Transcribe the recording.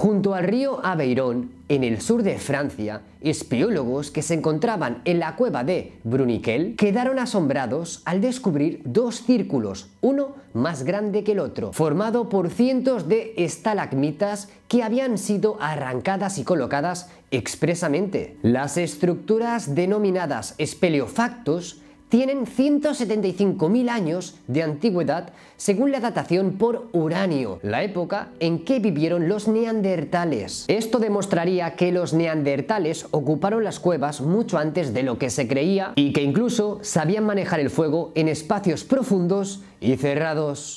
Junto al río Aveyron, en el sur de Francia, espiólogos que se encontraban en la cueva de Bruniquel quedaron asombrados al descubrir dos círculos, uno más grande que el otro, formado por cientos de estalagmitas que habían sido arrancadas y colocadas expresamente. Las estructuras denominadas espeleofactos tienen 175.000 años de antigüedad según la datación por uranio, la época en que vivieron los neandertales. Esto demostraría que los neandertales ocuparon las cuevas mucho antes de lo que se creía y que incluso sabían manejar el fuego en espacios profundos y cerrados.